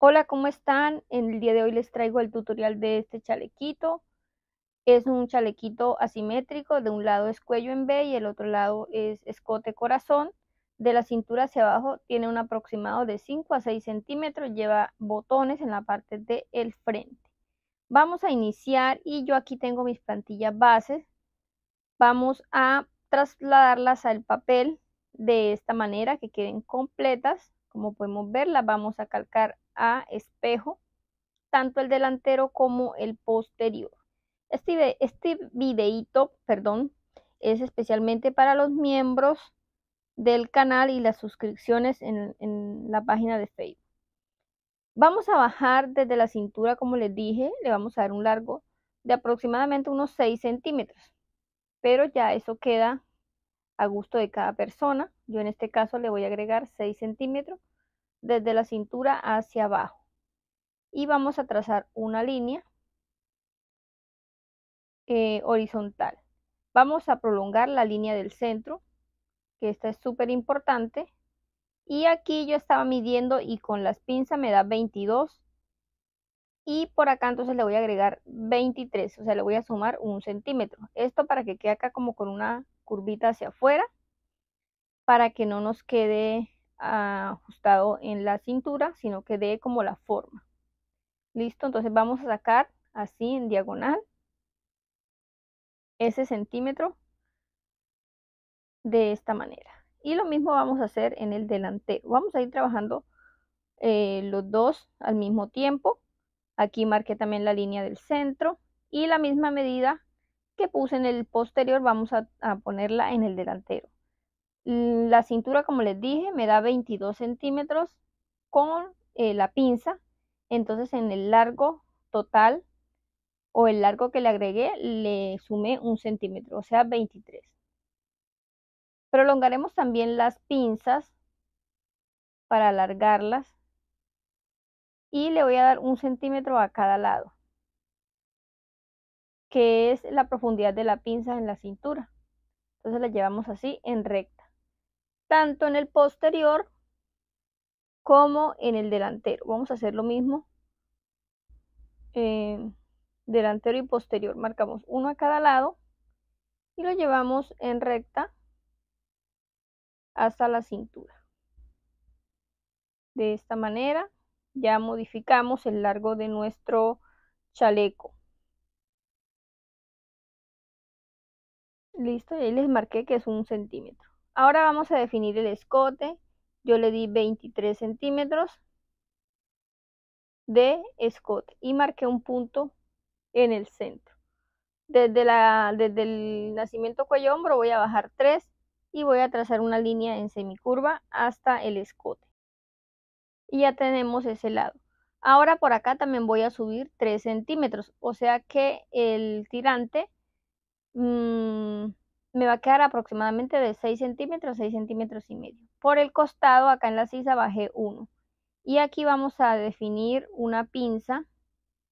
Hola, ¿cómo están? En el día de hoy les traigo el tutorial de este chalequito. Es un chalequito asimétrico, de un lado es cuello en B y el otro lado es escote corazón. De la cintura hacia abajo tiene un aproximado de 5 a 6 centímetros, lleva botones en la parte del frente. Vamos a iniciar y yo aquí tengo mis plantillas bases. Vamos a trasladarlas al papel de esta manera que queden completas. Como podemos ver, la vamos a calcar a espejo, tanto el delantero como el posterior. Este, este videito, perdón, es especialmente para los miembros del canal y las suscripciones en, en, la página de Facebook. Vamos a bajar desde la cintura, como les dije, le vamos a dar un largo de aproximadamente unos 6 centímetros, pero ya eso queda a gusto de cada persona. Yo en este caso le voy a agregar 6 centímetros desde la cintura hacia abajo. Y vamos a trazar una línea eh, horizontal. Vamos a prolongar la línea del centro, que esta es súper importante. Y aquí yo estaba midiendo y con las pinzas me da 22 y por acá entonces le voy a agregar 23, o sea, le voy a sumar un centímetro. Esto para que quede acá como con una curvita hacia afuera, para que no nos quede ah, ajustado en la cintura, sino que dé como la forma. Listo, entonces vamos a sacar así en diagonal ese centímetro de esta manera. Y lo mismo vamos a hacer en el delantero. Vamos a ir trabajando eh, los dos al mismo tiempo Aquí marqué también la línea del centro y la misma medida que puse en el posterior vamos a, ponerla en el delantero. La cintura, como les dije, me da 22 centímetros con eh, la pinza. Entonces en el largo total o el largo que le agregué le sumé un centímetro, o sea 23. Prolongaremos también las pinzas para alargarlas y le voy a dar un centímetro a cada lado, que es la profundidad de la pinza en la cintura. Entonces la llevamos así en recta, tanto en el posterior como en el delantero. Vamos a hacer lo mismo, en delantero y posterior. Marcamos uno a cada lado y lo llevamos en recta hasta la cintura. De esta manera ya modificamos el largo de nuestro chaleco. Listo, ahí les marqué que es un centímetro. Ahora vamos a definir el escote. Yo le di 23 centímetros de escote y marqué un punto en el centro. Desde, desde el nacimiento cuello-hombro voy a bajar 3 y voy a trazar una línea en semicurva hasta el escote y ya tenemos ese lado. Ahora por acá también voy a subir 3 centímetros, o sea que el tirante mm, me va a quedar aproximadamente de 6 centímetros, 6 centímetros y medio. Por el costado, acá en la sisa bajé 1. Y aquí vamos a definir una pinza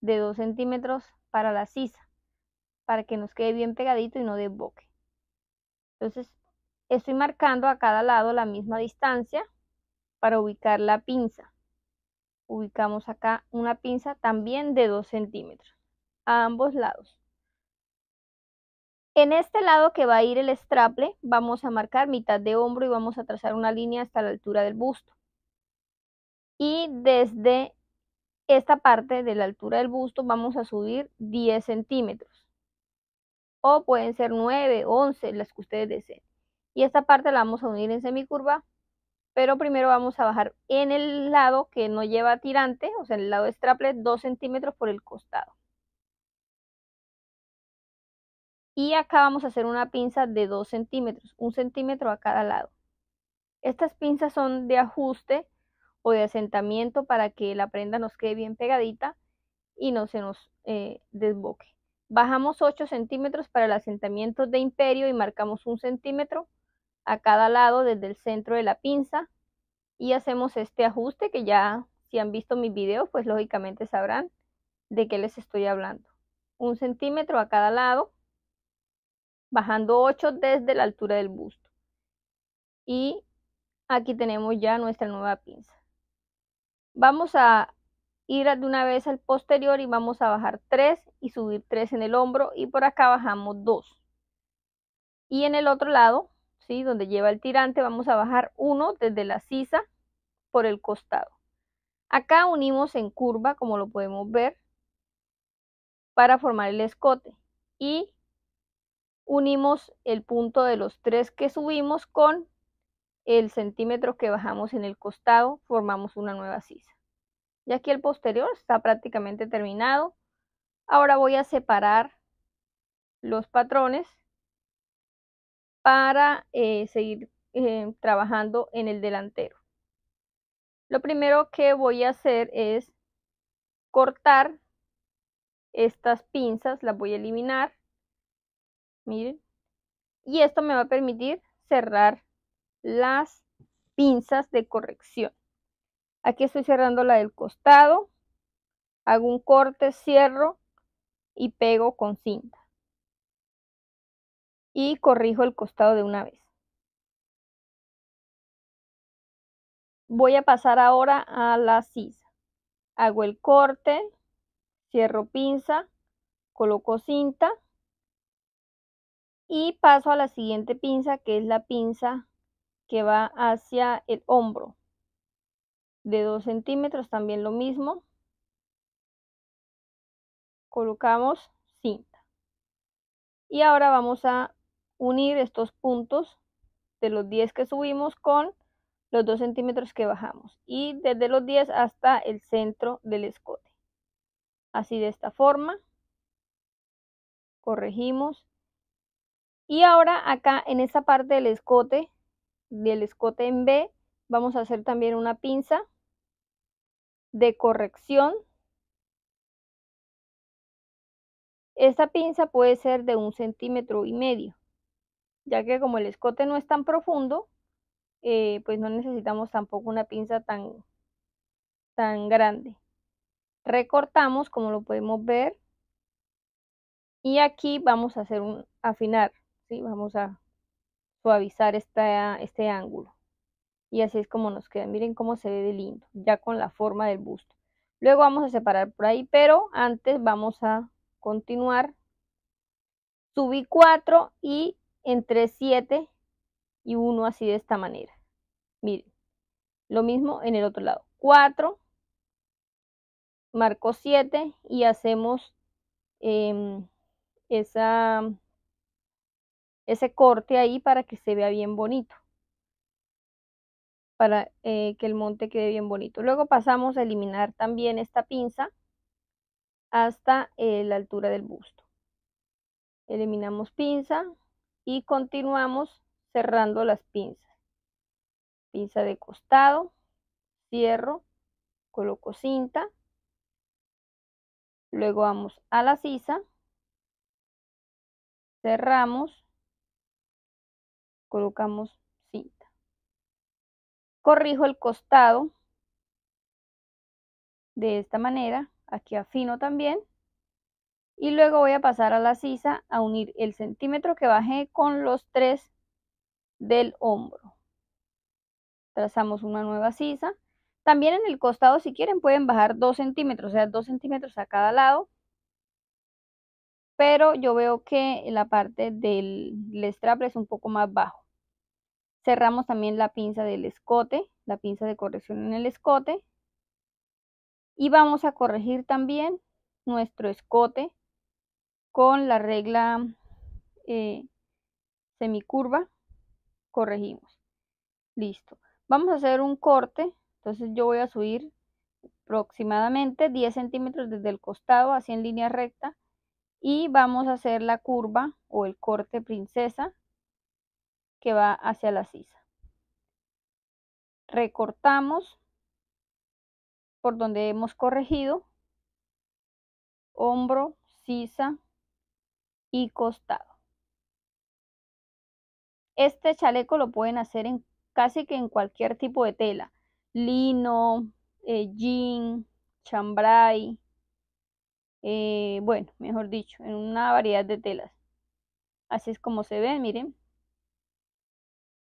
de 2 centímetros para la sisa, para que nos quede bien pegadito y no desboque. Entonces, estoy marcando a cada lado la misma distancia para ubicar la pinza. Ubicamos acá una pinza también de 2 centímetros a ambos lados. En este lado que va a ir el straple vamos a marcar mitad de hombro y vamos a trazar una línea hasta la altura del busto. Y desde esta parte de la altura del busto vamos a subir 10 centímetros. O pueden ser 9, 11, las que ustedes deseen. Y esta parte la vamos a unir en semicurva pero primero vamos a bajar en el lado que no lleva tirante, o sea, en el lado de strapless, 2 centímetros por el costado. Y acá vamos a hacer una pinza de 2 centímetros, un centímetro a cada lado. Estas pinzas son de ajuste o de asentamiento para que la prenda nos quede bien pegadita y no se nos eh, desboque. Bajamos 8 centímetros para el asentamiento de imperio y marcamos un centímetro a cada lado desde el centro de la pinza y hacemos este ajuste que ya si han visto mis videos pues lógicamente sabrán de qué les estoy hablando. Un centímetro a cada lado, bajando 8 desde la altura del busto. Y aquí tenemos ya nuestra nueva pinza. Vamos a ir de una vez al posterior y vamos a bajar 3 y subir 3 en el hombro y por acá bajamos 2. Y en el otro lado donde lleva el tirante, vamos a bajar uno desde la sisa por el costado. Acá unimos en curva, como lo podemos ver, para formar el escote. Y unimos el punto de los tres que subimos con el centímetro que bajamos en el costado, formamos una nueva sisa. Y aquí el posterior está prácticamente terminado. Ahora voy a separar los patrones para eh, seguir eh, trabajando en el delantero. Lo primero que voy a hacer es cortar estas pinzas, las voy a eliminar. Miren. Y esto me va a permitir cerrar las pinzas de corrección. Aquí estoy cerrando la del costado. Hago un corte, cierro y pego con cinta y corrijo el costado de una vez. Voy a pasar ahora a la sisa. Hago el corte, cierro pinza, coloco cinta y paso a la siguiente pinza que es la pinza que va hacia el hombro. De 2 centímetros también lo mismo. Colocamos cinta. Y ahora vamos a unir estos puntos de los 10 que subimos con los 2 centímetros que bajamos y desde los 10 hasta el centro del escote. Así de esta forma, corregimos. Y ahora acá en esta parte del escote, del escote en B, vamos a hacer también una pinza de corrección. Esta pinza puede ser de un centímetro y medio ya que como el escote no es tan profundo, eh, pues no necesitamos tampoco una pinza tan, tan grande. Recortamos, como lo podemos ver, y aquí vamos a hacer un afinar, ¿sí? vamos a suavizar este ángulo. Y así es como nos queda. Miren cómo se ve de lindo, ya con la forma del busto. Luego vamos a separar por ahí, pero antes vamos a continuar. Subí 4 y entre 7 y 1 así de esta manera. Miren, lo mismo en el otro lado. 4, marco 7 y hacemos em, esa, ese corte ahí para que se vea bien bonito. Para eh, que el monte quede bien bonito. Luego pasamos a eliminar también esta pinza hasta eh, la altura del busto. Eliminamos pinza, y continuamos cerrando las pinzas. Pinza de costado, cierro, coloco cinta, luego vamos a la sisa, cerramos, colocamos cinta. Corrijo el costado de esta manera, aquí afino también y luego voy a pasar a la sisa a unir el centímetro que bajé con los tres del hombro. Trazamos una nueva sisa. También en el costado, si quieren, pueden bajar 2 centímetros, o sea, 2 centímetros a cada lado. Pero yo veo que la parte del strap es un poco más bajo. Cerramos también la pinza del escote, la pinza de corrección en el escote. Y vamos a corregir también nuestro escote con la regla eh, semicurva, corregimos. Listo. Vamos a hacer un corte, entonces yo voy a subir aproximadamente 10 centímetros desde el costado, así en línea recta, y vamos a hacer la curva o el corte princesa que va hacia la sisa. Recortamos por donde hemos corregido, hombro, sisa, y costado. Este chaleco lo pueden hacer en casi que en cualquier tipo de tela, lino, eh, jean, chambray, eh, bueno, mejor dicho, en una variedad de telas. Así es como se ve, miren.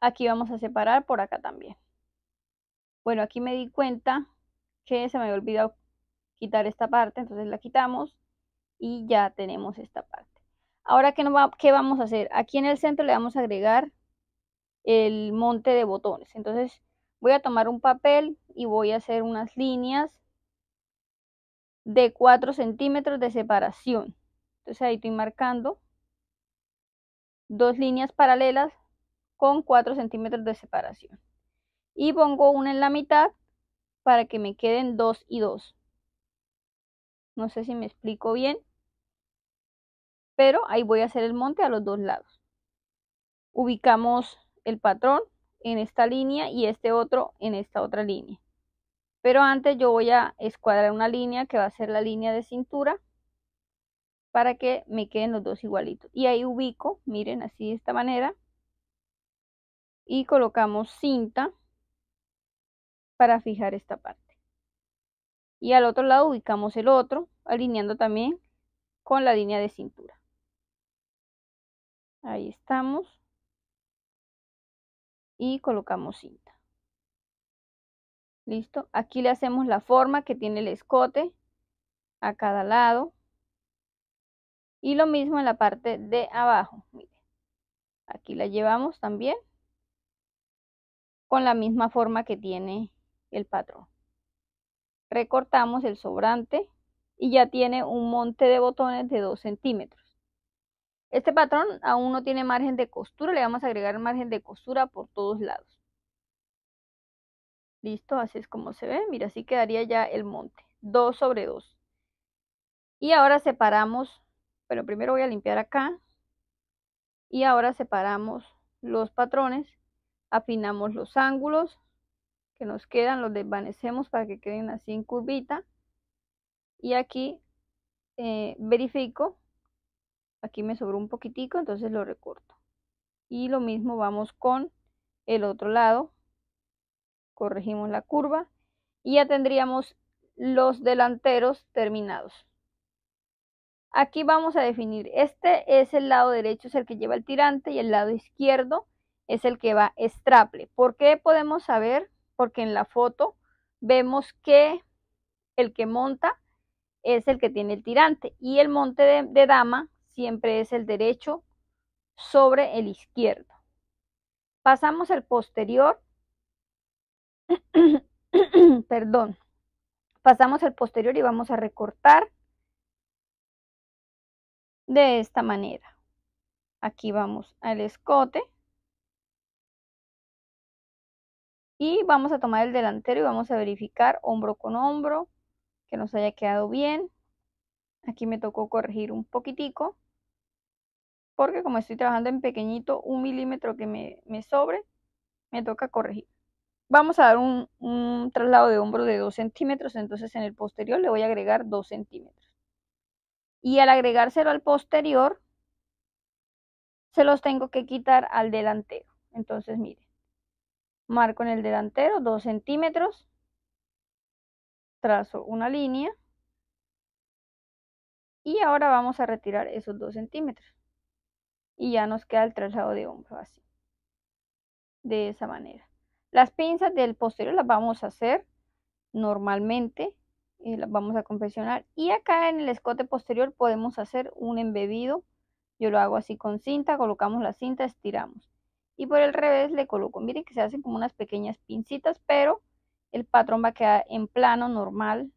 Aquí vamos a separar por acá también. Bueno, aquí me di cuenta que se me había olvidado quitar esta parte, entonces la quitamos y ya tenemos esta parte. Ahora, ¿qué, vamos a hacer? Aquí en el centro le vamos a agregar el monte de botones. Entonces, voy a tomar un papel y voy a hacer unas líneas de 4 centímetros de separación. Entonces, ahí estoy marcando dos líneas paralelas con 4 centímetros de separación. Y pongo una en la mitad para que me queden 2 y 2. No sé si me explico bien pero ahí voy a hacer el monte a los dos lados. Ubicamos el patrón en esta línea y este otro en esta otra línea. Pero antes yo voy a escuadrar una línea que va a ser la línea de cintura para que me queden los dos igualitos. Y ahí ubico, miren, así de esta manera. Y colocamos cinta para fijar esta parte. Y al otro lado ubicamos el otro, alineando también con la línea de cintura. Ahí estamos. Y colocamos cinta. Listo. Aquí le hacemos la forma que tiene el escote a cada lado. Y lo mismo en la parte de abajo. Aquí la llevamos también con la misma forma que tiene el patrón. Recortamos el sobrante y ya tiene un monte de botones de 2 centímetros. Este patrón aún no tiene margen de costura, le vamos a agregar margen de costura por todos lados. Listo, así es como se ve, mira, así quedaría ya el monte, 2 sobre 2. Y ahora separamos, pero primero voy a limpiar acá, y ahora separamos los patrones, afinamos los ángulos que nos quedan, los desvanecemos para que queden así en curvita, y aquí eh, verifico Aquí me sobró un poquitico, entonces lo recorto. Y lo mismo vamos con el otro lado. Corregimos la curva y ya tendríamos los delanteros terminados. Aquí vamos a definir, este es el lado derecho, es el que lleva el tirante y el lado izquierdo es el que va extraple ¿Por qué podemos saber? Porque en la foto vemos que el que monta es el que tiene el tirante y el monte de dama siempre es el derecho sobre el izquierdo. Pasamos el posterior, perdón, pasamos el posterior y vamos a recortar de esta manera. Aquí vamos al escote. Y vamos a tomar el delantero y vamos a verificar hombro con hombro que nos haya quedado bien. Aquí me tocó corregir un poquitico porque como estoy trabajando en pequeñito, un milímetro que me, sobre, me toca corregir. Vamos a dar un, un traslado de hombro de 2 centímetros, entonces en el posterior le voy a agregar 2 centímetros. Y al agregárselo al posterior, se los tengo que quitar al delantero. Entonces, miren, marco en el delantero 2 centímetros, trazo una línea y ahora vamos a retirar esos 2 centímetros y ya nos queda el traslado de hombro así. De esa manera. Las pinzas del posterior las vamos a hacer normalmente, y eh, las vamos a confeccionar. Y acá en el escote posterior podemos hacer un embebido. Yo lo hago así con cinta, colocamos la cinta, estiramos. Y por el revés le coloco, miren que se hacen como unas pequeñas pincitas, pero el patrón va a quedar en plano normal.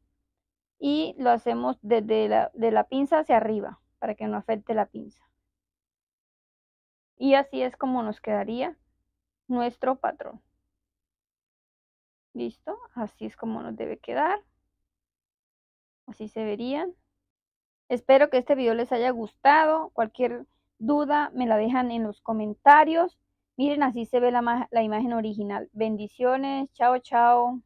Y lo hacemos desde de la pinza hacia arriba, para que no afecte la pinza. Y así es como nos quedaría nuestro patrón. ¿Listo? Así es como nos debe quedar. Así se verían. Espero que este video les haya gustado. Cualquier duda me la dejan en los comentarios. Miren, así se ve la, la imagen original. Bendiciones. Chao, chao.